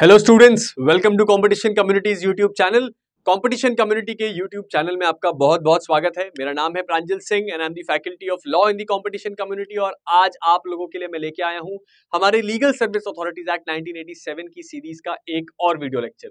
Hello students welcome to competition communities YouTube channel competition community के YouTube channel में आपका बहुत बहुत स्वागत है मेरा नाम है Pranjal Singh and I am the faculty of law in the competition community और आज आप लोगों के लिए मैं लेके आया हूँ हमारे legal service authorities act nineteen की सीरीज का एक और वीडियो लेक्चर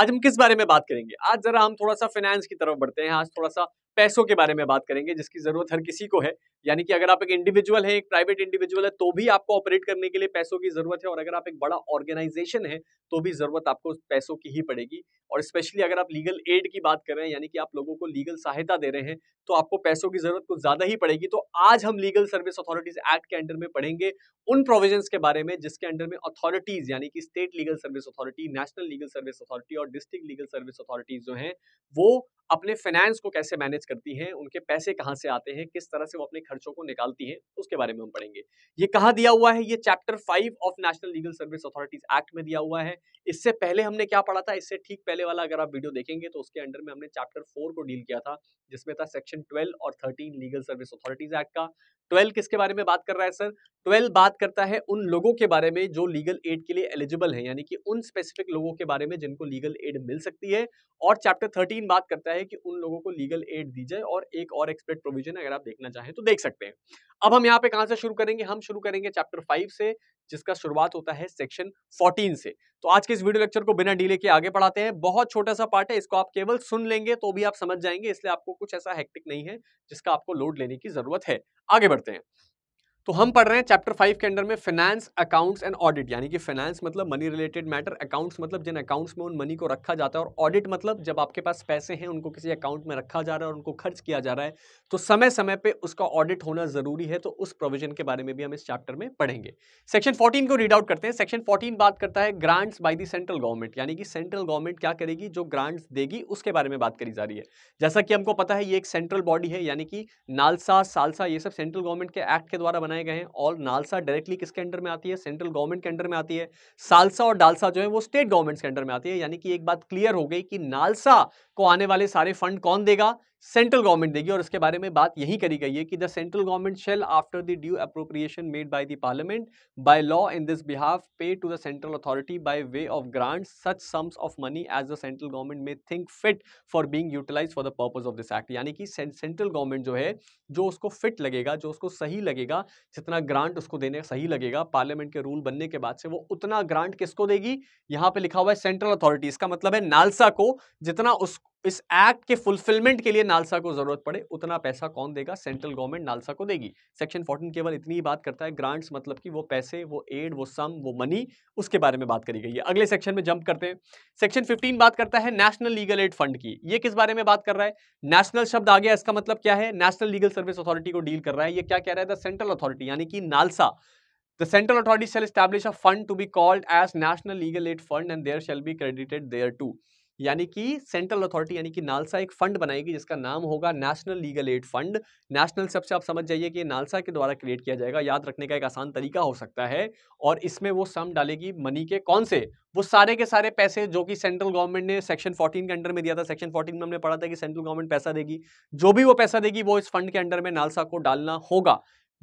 आज हम किस बारे में बात करेंगे आज जरा हम थोड़ा सा फाइनेंस की तरफ बढ़ते हैं आज थोड़ा सा पैसों के बारे में बात करेंगे जिसकी जरूरत हर किसी को है यानी कि अगर आप एक इंडिविजुअल है एक प्राइवेट इंडिविजुअल है तो भी आपको ऑपरेट करने के लिए पैसों की जरूरत है और अगर आप एक बड़ा ऑर्गेनाइजेशन है तो भी जरूरत आपको पैसों की ही पड़ेगी और स्पेशली अगर आप लीगल एड की बात कर रहे हैं यानी कि आप लोगों को लीगल सहायता दे रहे हैं तो आपको पैसों की जरूरत कुछ ज्यादा ही पड़ेगी तो आज हम लीगल सर्विस अथॉरिटीज एक्ट के अंडर में पढ़ेंगे उन प्रोविजन के बारे में जिसके अंडर में अथॉरिटीज यानी कि state legal service authority national legal service authority और डिस्ट्रिक्ट लीगल सर्विस अथॉरिटीज जो है वो अपने फाइनेंस को कैसे मैनेज करती हैं उनके पैसे कहाँ से आते हैं किस तरह से वो अपने खर्चों को निकालती हैं उसके बारे में हम पढ़ेंगे ये कहाँ दिया हुआ है ये chapter five of national legal service authorities act में दिया हुआ है इससे पहले हमने क्या पढ़ा था इससे ठीक पहले वाला अगर आप वीडियो देखेंगे तो उसके अंडर में हमने चैप्टर फोर को डील किया था जिसमें था सेक्शन ट्वेल्व और thirteen legal service authorities act का ट्वेल्व किसके बारे में बात कर रहा है सर ट्वेल्व बात करता है उन लोगों के बारे में जो लीगल एड के लिए एलिजिबल है यानी कि उन स्पेसिफिक लोगों के बारे में जिनको लीगल एड मिल सकती है और चैप्टर थर्टीन बात करता है कि उन लोगों को लीगल एड दी जाए और एक और एक्सपर्ट प्रोविजन अगर आप देखना चाहें तो देख सकते हैं अब हम यहाँ पे कहाँ से शुरू करेंगे हम शुरू करेंगे चैप्टर फाइव से जिसका शुरुआत होता है सेक्शन 14 से तो आज के इस वीडियो लेक्चर को बिना डीले के आगे पढ़ाते हैं बहुत छोटा सा पार्ट है इसको आप केवल सुन लेंगे तो भी आप समझ जाएंगे इसलिए आपको कुछ ऐसा हेक्टिक नहीं है जिसका आपको लोड लेने की जरूरत है आगे बढ़ते हैं तो हम पढ़ रहे हैं चैप्टर फाइव के अंडर में फाइनेंस अकाउंट्स एंड ऑडिट यानी कि फाइनेंस मतलब मनी रिलेटेड मैटर अकाउंट्स मतलब जिन अकाउंट्स में उन मनी को रखा जाता है और ऑडिट मतलब जब आपके पास पैसे हैं उनको किसी अकाउंट में रखा जा रहा है और उनको खर्च किया जा रहा है तो समय समय पर उसका ऑडिट होना जरूरी है तो उस प्रोविजन के बारे में भी हम इस चैप्टर में पढ़ेंगे सेक्शन फोर्टीन को रीड आउट करते हैं सेक्शन फोर्टीन बात करता है grants by the central government यानी कि सेंट्रल गवर्नमेंट क्या करेगी जो ग्रांट्स देगी उसके बारे में बात करी जा रही है जैसा कि हमको पता है ये एक सेंट्रल बॉडी है यानी कि नालसा सालसा ये सब सेंट्रल गवर्नमेंट के एक्ट के द्वारा बनाए गए हैं और नालसा डायरेक्टली किसके अंडर में आती है सेंट्रल गवर्नमेंट के अंडर में आती है सालसा और डालसा जो है वो स्टेट गवर्नमेंट्स के अंडर में आती है यानी कि एक बात क्लियर हो गई कि नालसा को आने वाले सारे फंड कौन देगा सेंट्रल गवर्नमेंट देगी और इसके बारे में बात यही करी गई है कि the central government shall after the due appropriation made by the Parliament by law in this behalf pay to the central authority by way of grant such sums of money as the central government may think fit for being utilise for the purpose of this act यानी कि central government जो है जो उसको fit लगेगा जो उसको सही लगेगा जितना ग्रांट उसको देने सही लगेगा पार्लियामेंट के रूल बनने के बाद से वो उतना ग्रांट किसको देगी यहाँ पे लिखा हुआ है सेंट्रल अथॉरिटी इसका मतलब है नालसा को जितना उस इस एक्ट के फुलफिलमेंट के लिए नालसा को जरूरत पड़े उतना पैसा कौन देगा सेंट्रल गवर्नमेंट नालसा को देगी सेक्शन फोर्टीन केवल इतनी ही बात करता है ग्रांट्स मतलब कि वो पैसे वो एड वो सम वो मनी उसके बारे में बात करी गई है अगले सेक्शन में जंप करते हैं सेक्शन फिफ्टीन बात करता है नेशनल लीगल एड फंड की ये किस बारे में बात कर रहा है नेशनल शब्द आ गया इसका मतलब क्या है नेशनल लीगल सर्विस अथॉरिटी को डील कर रहा है ये क्या कह रहा है द सेंट्रल अथॉरिटी यानी कि NALSA the central authority shall establish a fund to be called as national legal aid fund and there shall be credited thereto यानी कि सेंट्रल अथॉरिटी यानी कि नालसा एक फंड बनाएगी जिसका नाम होगा national legal aid fund national सबसे आप समझ जाइए कि नालसा के द्वारा क्रिएट किया जाएगा याद रखने का एक आसान तरीका हो सकता है और इसमें वो सम डालेगी मनी के कौन से वो सारे के सारे पैसे जो कि सेंट्रल गवर्नमेंट ने सेक्शन 14 के अंडर में दिया था सेक्शन 14 में हमने पढ़ा था कि सेंट्रल गवर्नमेंट पैसा देगी जो भी वो पैसा देगी वो इस फंड के अंडर में नालसा को डालना होगा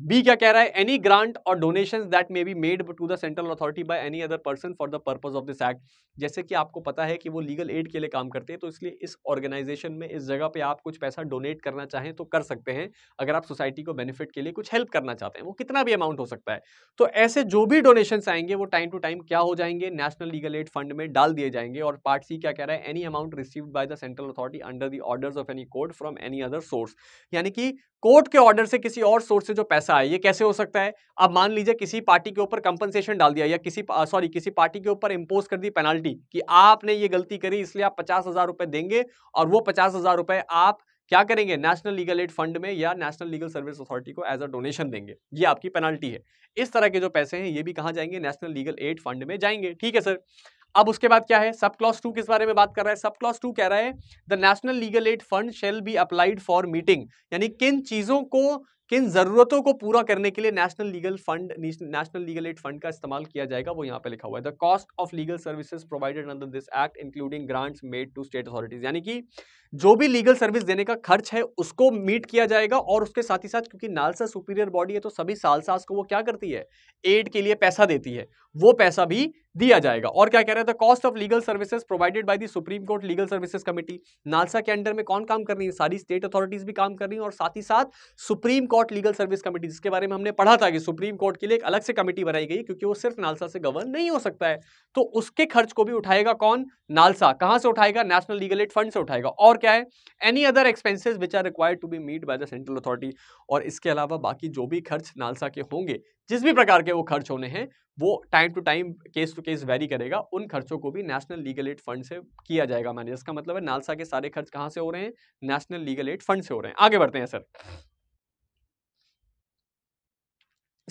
बी क्या कह रहा है any grant or donation that may be made to the central authority by any other person for the purpose of this act जैसे कि आपको पता है कि वो लीगल एड के लिए काम करते हैं तो इसलिए इस ऑर्गेनाइजेशन में इस जगह पे आप कुछ पैसा डोनेट करना चाहें तो कर सकते हैं अगर आप सोसाइटी को बेनिफिट के लिए कुछ हेल्प करना चाहते हैं वो कितना भी अमाउंट हो सकता है तो ऐसे जो भी डोनेशन आएंगे वो टाइम टू टाइम क्या हो जाएंगे नेशनल लीगल एड फंड में डाल दिए जाएंगे और पार्ट सी क्या कह रहा है any amount receive by the central authority under the of any court from any other source यानी कि कोर्ट के ऑर्डर से किसी और सोर्स से जो पैसा पैसा है ये कैसे हो सकता है अब मान लीजिए किसी पार्टी के ऊपर कंपनसेशन डाल दिया या किसी सॉरी किसी पार्टी के ऊपर इम्पोज कर दी पेनाल्टी कि आपने ये गलती करी इसलिए आप पचास हजार रुपए देंगे और वो पचास हजार रुपए आप क्या करेंगे नेशनल लीगल एड फंड में या नेशनल लीगल सर्विस अथॉरिटी को एज अ डोनेशन देंगे ये आपकी पेनाल्टी है इस तरह के जो पैसे हैं ये भी कहाँ जाएंगे नेशनल लीगल एड फंड में जाएंगे ठीक है सर अब उसके बाद क्या है सब क्लॉस टू किस बारे में बात कर रहा है सब क्लॉस टू कह रहा है the national legal aid fund shall be applied for meeting यानी किन चीज़ों को किन ज़रूरतों को पूरा करने के लिए national legal fund national legal aid fund का इस्तेमाल किया जाएगा वो यहाँ पे लिखा हुआ है the cost of legal services provided under this act including grants made to state authorities यानी कि जो भी लीगल सर्विस देने का खर्च है उसको मीट किया जाएगा और उसके साथ ही साथ क्योंकि नालसा सुपीरियर बॉडी है तो सभी सालसास को वो क्या करती है एड के लिए पैसा देती है वो पैसा भी दिया जाएगा और क्या कह रहा है the cost of legal services provided by the supreme court legal services committee NALSA के अंडर में कौन काम कर रही है सारी स्टेट अथॉरिटीज भी काम कर रही है और साथ ही साथ supreme court legal service committee जिसके बारे में हमने पढ़ा था कि सुप्रीम कोर्ट के लिए एक अलग से कमेटी बनाई गई क्योंकि वो सिर्फ नालसा से गवर्न नहीं हो सकता है तो उसके खर्च को भी उठाएगा कौन नालसा कहाँ से उठाएगा नेशनल लीगल एड फंड से उठाएगा और क्या है any other expenses which are required to be met by the central authority और इसके अलावा बाकी जो भी खर्च नालसा के होंगे जिस भी प्रकार के वो खर्च होने हैं वो time to time case to case vary करेगा उन खर्चों को भी नेशनल लीगल एड फंड से किया जाएगा मैनेज इसका मतलब है नालसा के सारे खर्च कहाँ से हो रहे हैं नेशनल लीगल एड फंड से हो रहे हैं आगे बढ़ते हैं sir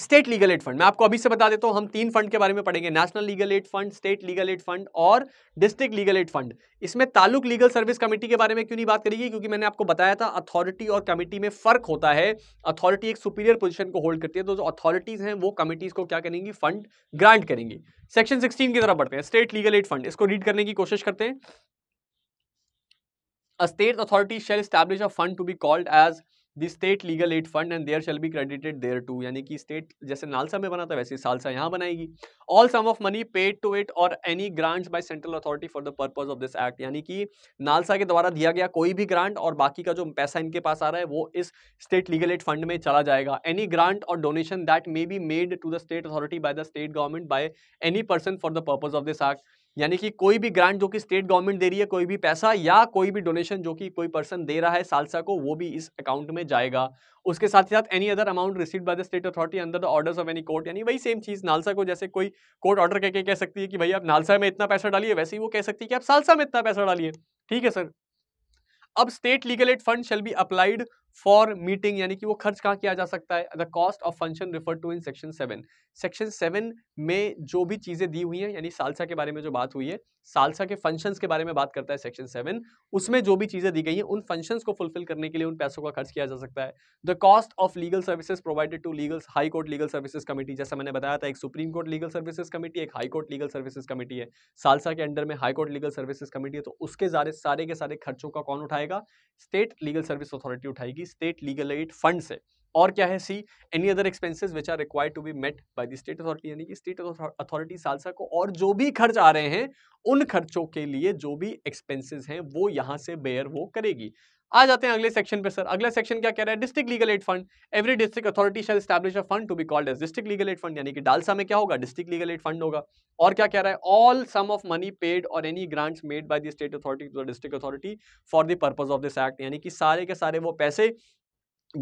state legal aid fund मैं आपको अभी से बता देता हूं हम तीन फंड के बारे में पढ़ेंगे national legal aid fund state legal aid fund और डिस्ट्रिक्ट लीगल एड फंड इसमें तालुक लीगल सर्विस कमेटी के बारे में क्यों नहीं बात करेगी क्योंकि मैंने आपको बताया था अथॉरिटी और कमेटी में फर्क होता है अथॉरिटी एक सुपीरियर पोजिशन को होल्ड करती है तो जो अथॉरिटीज हैं वो कमेटीज को क्या करेंगी फंड ग्रांट करेंगी सेक्शन सिक्सटीन की तरफ बढ़ते हैं स्टेट लीगल एड फंड इसको रीड करने की कोशिश करते हैं state authority shall establish a fund to be called as the state legal aid fund and there shall be credited thereto यानी कि स्टेट जैसे नालसा में बना था वैसे सालसा यहाँ बनाएगी all sum of money paid to it or any grants by central authority for the purpose of this act यानी कि नालसा के द्वारा दिया गया कोई भी ग्रांट और बाकी का जो पैसा इनके पास आ रहा है वो इस स्टेट लीगल एड फंड में चला जाएगा any grant or donation that may be made to the state authority by the state government by any person for the purpose of this act यानी कि कोई भी ग्रांट जो कि स्टेट गवर्नमेंट दे रही है कोई भी पैसा या कोई भी डोनेशन जो कि कोई पर्सन दे रहा है सालसा को वो भी इस अकाउंट में जाएगा उसके साथ ही साथ any other amount receive by the state authority under the orders of any court यानी वही सेम चीज नालसा को जैसे कोई कोर्ट ऑर्डर करके कह सकती है कि भाई आप नालसा में इतना पैसा डालिए वैसे ही वो कह सकती है कि आप सालसा में इतना पैसा डालिए ठीक है सर अब state legal aid fund shall be applied for meeting यानी कि वो खर्च कहाँ किया जा सकता है the cost of function refer to in section seven section seven में जो भी चीज़ें दी हुई हैं यानी सालसा के बारे में जो बात हुई है सालसा के फंक्शंस के बारे में बात करता है सेक्शन सेवन उसमें जो भी चीज़ें दी गई हैं उन फंक्शंस को फुलफिल करने के लिए उन पैसों का खर्च किया जा सकता है the cost of legal services provided to legal high court legal services committee जैसा मैंने बताया था एक supreme court legal services committee एक high court legal services committee है सालसा के अंडर में high court legal services committee है तो उसके सारे सारे के सारे खर्चों का कौन उठाएगा स्टेट लीगल सर्विस अथॉरिटी उठाएगी की स्टेट लीगल एड फंड से और क्या है C any other expenses which are required to be met by the state authority यानी कि स्टेट अथॉरिटी सालसा को और जो भी खर्च आ रहे हैं उन खर्चों के लिए जो भी एक्सपेंसेस हैं वो यहां से बेयर वो करेगी आ जाते हैं अगले सेक्शन पे सर अगला सेक्शन क्या कह रहा है district legal aid fund every district authority shall establish a fund to be called as district legal aid fund यानी कि डालसा में क्या होगा डिस्ट्रिक्ट लीगल एड फंड होगा और क्या कह रहा है all sum of money paid or any grant made by the state authority to the district authority for the purpose of this act यानी कि सारे के सारे वो पैसे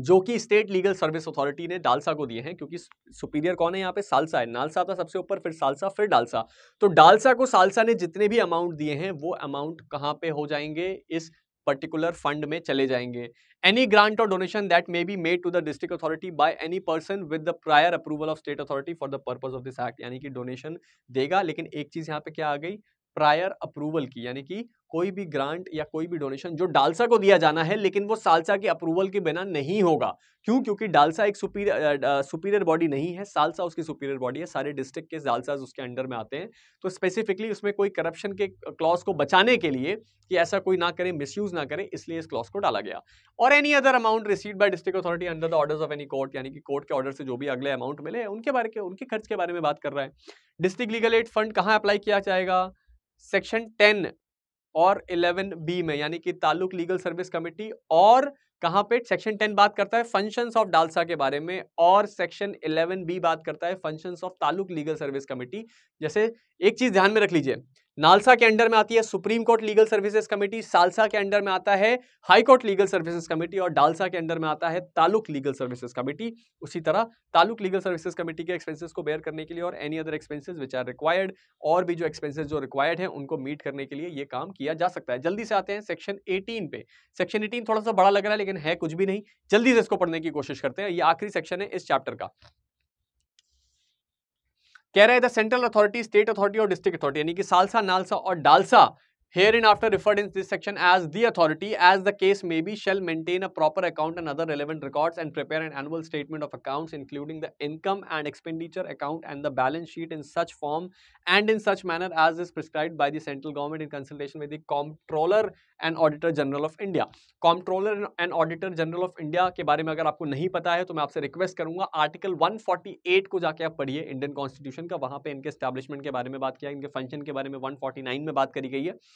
जो कि स्टेट लीगल सर्विस अथॉरिटी ने डालसा को दिए हैं क्योंकि सुपीरियर कौन है यहाँ पे सालसा है नालसा था सबसे ऊपर फिर सालसा फिर डालसा तो डालसा को सालसा ने जितने भी अमाउंट दिए हैं वो अमाउंट कहाँ पे हो जाएंगे इस पर्टिकुलर फंड में चले जाएंगे any grant or donation that may be made to the district authority by any person with the prior approval of state authority for the purpose of this act यानी कि डोनेशन देगा लेकिन एक चीज यहाँ पे क्या आ गई प्रायर अप्रूवल की यानी कि कोई भी ग्रांट या कोई भी डोनेशन जो डालसा को दिया जाना है लेकिन वो सालसा के अप्रूवल के बिना नहीं होगा क्यों क्योंकि डालसा एक सुपीरियर सुपीरियर बॉडी नहीं है सालसा उसकी सुपीरियर बॉडी है सारे डिस्ट्रिक्ट के डालसाज उसके अंडर में आते हैं तो स्पेसिफिकली उसमें कोई करप्शन के क्लॉज को बचाने के लिए कि ऐसा कोई ना करें मिस ना करें इसलिए इस क्लॉज को डाला गया और any other amount receive by district authority under the order of any court यानी कि कोर्ट के ऑर्डर से जो भी अगले अमाउंट मिले उनके बारे के उनके खर्च के बारे में बात कर रहा है डिस्ट्रिक्ट लीगल एड फंड कहाँ अप्लाई किया जाएगा सेक्शन टेन और इलेवन बी में यानी कि ताल्लुक लीगल सर्विस कमेटी और कहाँ पे सेक्शन टेन बात करता है फंक्शंस ऑफ डालसा के बारे में और सेक्शन इलेवन बी बात करता है functions of taluk legal service committee जैसे एक चीज ध्यान में रख लीजिए नालसा के अंडर में आती है supreme court legal services committee SALSA के अंडर में आता है high court legal services committee और डालसा के अंडर में आता है तालुक लीगल सर्विसेज कमेटी उसी तरह तालुक लीगल सर्विसेज कमेटी के एक्सपेंसेस को बेयर करने के लिए और any other expenses which are required और भी जो एक्सपेंसिस जो रिक्वायर्ड है उनको मीट करने के लिए ये काम किया जा सकता है जल्दी से आते हैं सेक्शन एटीन पे सेक्शन एटीन थोड़ा सा बड़ा लग रहा है लेकिन है कुछ भी नहीं जल्दी से इसको पढ़ने की कोशिश करते हैं ये आखिरी सेक्शन है इस चैप्टर का कह रहे the central authority state authority और डिस्ट्रिक्ट अथॉरिटी यानी कि सालसा नालसा और DALSA hereinafter referred in this section as the authority as the case may be shall maintain a proper account and other relevant records and prepare and annual statement of accounts including the income and expenditure account and the balance sheet in such form and in such manner as is prescribe by the central government in consultation with the comptroller and auditor general of India comptroller and auditor general of India के बारे में अगर आपको नहीं पता है तो मैं आपसे रिक्वेस्ट करूंगा आर्टिकल वन फोर्टी एट को जाके आप पढ़िए इंडियन कॉन्स्टिट्यूशन का वहाँ पे इनके स्टैब्लिशमेंट के बारे में बात किया इनके फंक्शन के बारे में वन फोर्टी नाइन में बात करी गई है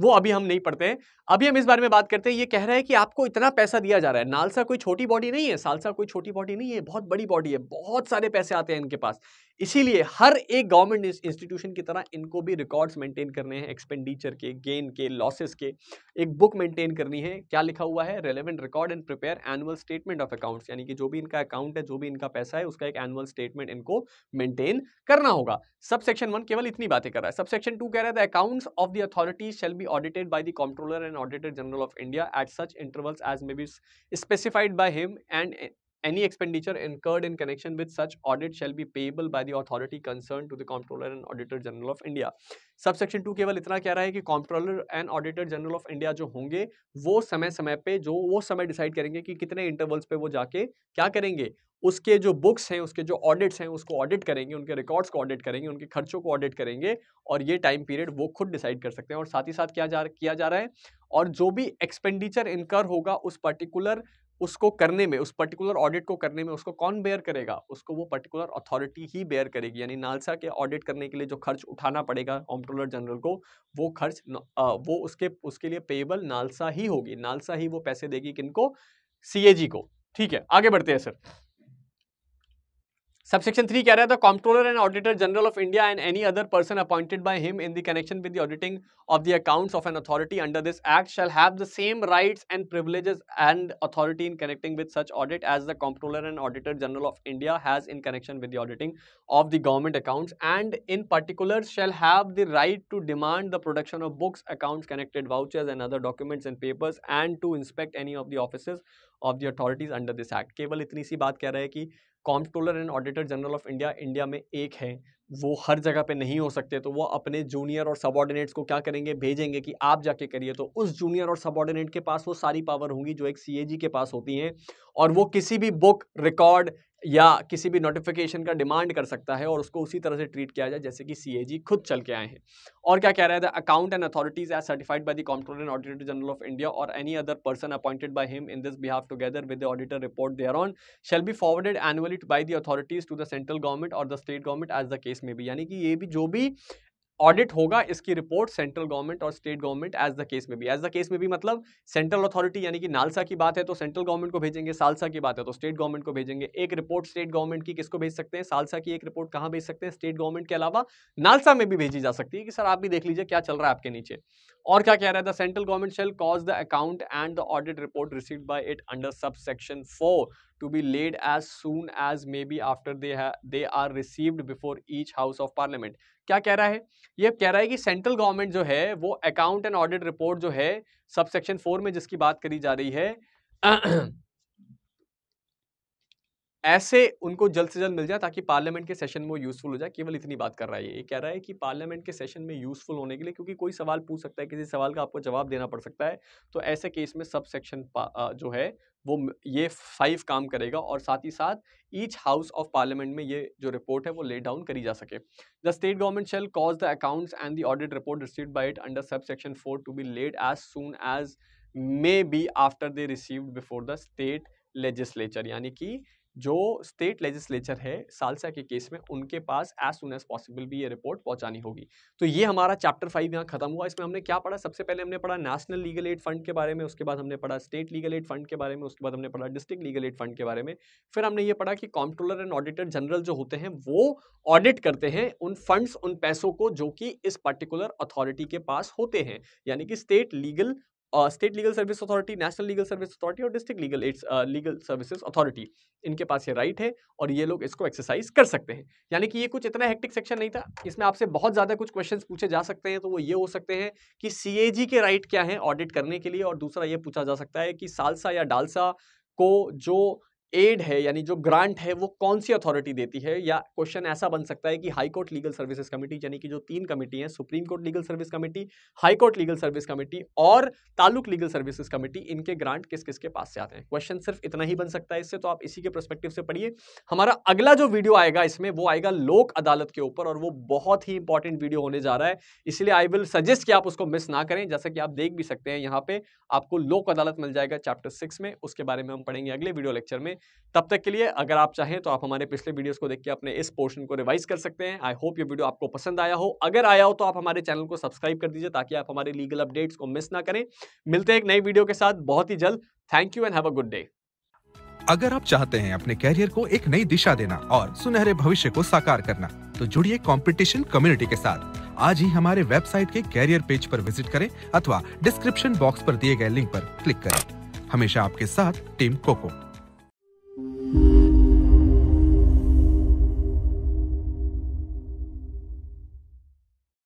वो अभी हम नहीं पढ़ते हैं अभी हम इस बारे में बात करते हैं ये कह रहा है कि आपको इतना पैसा दिया जा रहा है नालसा कोई छोटी बॉडी नहीं है सालसा कोई छोटी बॉडी नहीं है बहुत बड़ी बॉडी है बहुत सारे पैसे आते हैं इनके पास इसीलिए हर एक गवर्नमेंट इंस्टीट्यूशन की तरह इनको भी रिकॉर्ड्स मेंटेन करने हैं एक्सपेंडिचर के गेन के लॉसेस के एक बुक मेंटेन करनी है क्या लिखा हुआ है relevant record and prepare annual statement of accounts यानी कि जो भी इनका अकाउंट है जो भी इनका पैसा है उसका एक एनुअल स्टेटमेंट इनको मेंटेन करना होगा सब सेक्शन वन केवल इतनी बातें कर रहा है सब सेक्शन टू कह रहा था accounts of the authority shall be audited by the Comptroller and Auditor General of India at such intervals as may be specified by him and Any expenditure incurred in connection with such audit shall be payable by the authority concerned to the Comptroller and Auditor General of India. subsection two केवल इतना कह रहा है कि comptroller and auditor general of India जो होंगे वो समय समय पे जो वो समय डिसाइड करेंगे कि कितने इंटरवल्स पे वो जाके क्या करेंगे उसके जो बुक्स हैं उसके जो ऑडिट्स हैं उसको ऑडिट करेंगे उनके रिकॉर्ड्स को ऑडिट करेंगे उनके खर्चों को ऑडिट करेंगे और ये टाइम पीरियड वो खुद डिसाइड कर सकते हैं और साथ ही साथ क्या जा किया जा रहा है और जो भी एक्सपेंडिचर इनकर होगा उस पर्टिकुलर उसको करने में उस पर्टिकुलर ऑडिट को करने में उसको कौन बेयर करेगा उसको वो पर्टिकुलर अथॉरिटी ही बेयर करेगी यानी नालसा के ऑडिट करने के लिए जो खर्च उठाना पड़ेगा कॉम्प्रोलर जनरल को वो खर्च वो उसके उसके लिए पेएबल नालसा ही होगी नालसा ही वो पैसे देगी किनको सीएजी को ठीक है आगे बढ़ते हैं sir Subsection 3 kya raha the Comptroller and Auditor General of India and any other person appointed by him in the connection with the auditing of the accounts of an authority under this act shall have the same rights and privileges and authority in connecting with such audit as the Comptroller and Auditor General of India has in connection with the auditing of the government accounts and in particular shall have the right to demand the production of books, accounts, connected vouchers and other documents and papers and to inspect any of the offices of the authorities under this act. केवल इतनी सी बात कह रहा है कि comptroller and auditor general of India India में एक है वो हर जगह पे नहीं हो सकते तो वो अपने जूनियर और सबॉर्डिनेट्स को क्या करेंगे भेजेंगे कि आप जाके करिए तो उस जूनियर और सबॉर्डिनेट के पास वो सारी पावर होंगी जो एक सीएजी के पास होती हैं और वो किसी भी बुक रिकॉर्ड या किसी भी नोटिफिकेशन का डिमांड कर सकता है और उसको उसी तरह से ट्रीट किया जाए जैसे कि सी खुद चल के आए हैं और क्या कह रहा है the account and authorities as certified by the controller and auditor general of India or any other person appointed by him in this behalf together with the auditor report thereon shall be forwarded annually by the authorities to the central government और the state government as the case में भी यानी कि ये भी जो भी audit होगा इसकी रिपोर्ट सेंट्रल गवर्नमेंट और state government as the case में भी एज द केस में भी मतलब सेंट्रल अथॉरिटी यानी कि नालसा की बात है तो सेंट्रल गवर्नमेंट को भेजेंगे सालसा की बात है तो स्टेट गवर्नमेंट को भेजेंगे एक रिपोर्ट स्टेट गवर्नमेंट की किसको भेज सकते हैं सालसा की एक रिपोर्ट कहाँ भेज सकते हैं स्टेट गवर्नमेंट के अलावा नालसा में भी भेजी जा सकती है कि सर आप भी देख लीजिए क्या चल रहा है आपके नीचे और क्या कह रहा है the central government shall cause the account and the audit report receive by it under sub section four to be laid as soon as may be after they है they are received before each house of Parliament क्या कह रहा है ये कह रहा है कि सेंट्रल गवर्नमेंट जो है वो अकाउंट एंड ऑडिट रिपोर्ट जो है सबसेक्शन फोर में जिसकी बात करी जा रही है ऐसे उनको जल्द से जल्द मिल जाए ताकि पार्लियामेंट के सेशन में वो यूज़फुल हो जाए केवल इतनी बात कर रहा है ये कह रहा है कि पार्लियामेंट के सेशन में यूज़फुल होने के लिए क्योंकि कोई सवाल पूछ सकता है किसी सवाल का आपको जवाब देना पड़ सकता है तो ऐसे केस में सब सेक्शन जो है वो ये फाइव काम करेगा और साथ ही साथ ईच हाउस ऑफ पार्लियामेंट में ये जो रिपोर्ट है वो ले डाउन करी जा सके the state government shall cause the accounts and the audit report receive by it under sub section four to be laid as soon as may be after they received before the state legislature यानी कि जो state legislature है SALSA के case में उनके पास as soon as possible भी ये रिपोर्ट पहुंचानी होगी तो ये हमारा चैप्टर फाइव यहाँ खत्म हुआ इसमें हमने क्या पढ़ा सबसे पहले हमने पढ़ा नेशनल लीगल एड फंड के बारे में उसके बाद हमने पढ़ा स्टेट लीगल एड फंड के बारे में उसके बाद हमने पढ़ा डिस्ट्रिक्ट लीगल एड फंड के बारे में फिर हमने ये पढ़ा कि कॉम्प्ट्रोलर एंड ऑडिटर जनरल जो होते हैं वो ऑडिट करते हैं उन फंड्स उन पैसों को जो कि इस पर्टिकुलर अथॉरिटी के पास होते हैं यानी कि state legal state legal service authority national legal service authority और district legal aids legal services authority इनके पास ये राइट है और ये लोग इसको एक्सरसाइज कर सकते हैं यानी कि ये कुछ इतना हेक्टिक सेक्शन नहीं था इसमें आपसे बहुत ज़्यादा कुछ क्वेश्चन पूछे जा सकते हैं तो वो ये हो सकते हैं कि सी के राइट क्या है ऑडिट करने के लिए और दूसरा ये पूछा जा सकता है कि सालसा या डालसा को जो एड है यानी जो ग्रांट है वो कौन सी अथॉरिटी देती है या क्वेश्चन ऐसा बन सकता है कि high court legal services committee यानी कि जो तीन कमेटी हैं supreme court legal service committee high court legal service committee और ताल्लुक लीगल सर्विसेज कमेटी इनके ग्रांट किस किस के पास से आते हैं क्वेश्चन सिर्फ इतना ही बन सकता है इससे तो आप इसी के परस्पेक्टिव से पढ़िए हमारा अगला जो वीडियो आएगा इसमें वो आएगा लोक अदालत के ऊपर और वो बहुत ही इंपॉर्टेंट वीडियो होने जा रहा है इसलिए आई विल सजेस्ट कि आप उसको मिस ना करें जैसा कि आप देख भी सकते हैं यहाँ पे आपको लोक अदालत मिल जाएगा चैप्टर सिक्स में उसके बारे में हम पढ़ेंगे अगले वीडियो लेक्चर में तब तक के लिए अगर आप चाहें तो आप हमारे पिछले वीडियोस को देख के अपने इस पोर्शन को रिवाइज कर सकते हैं आई होप ये वीडियो आपको पसंद आया हो अगर आया हो तो आप हमारे चैनल को सब्सक्राइब कर दीजिए ताकि आप हमारे लीगल अपडेट्स को मिस ना करें मिलते हैं एक नई वीडियो के साथ बहुत ही जल्द thank you and have a good day अगर आप चाहते हैं अपने कैरियर को एक नई दिशा देना और सुनहरे भविष्य को साकार करना तो जुड़िए कॉम्पिटिशन कम्युनिटी के साथ आज ही हमारे वेबसाइट के कैरियर पेज पर विजिट करें अथवा डिस्क्रिप्शन बॉक्स पर दिए गए लिंक पर क्लिक करें हमेशा आपके साथ टीम कोको -को। Thank you.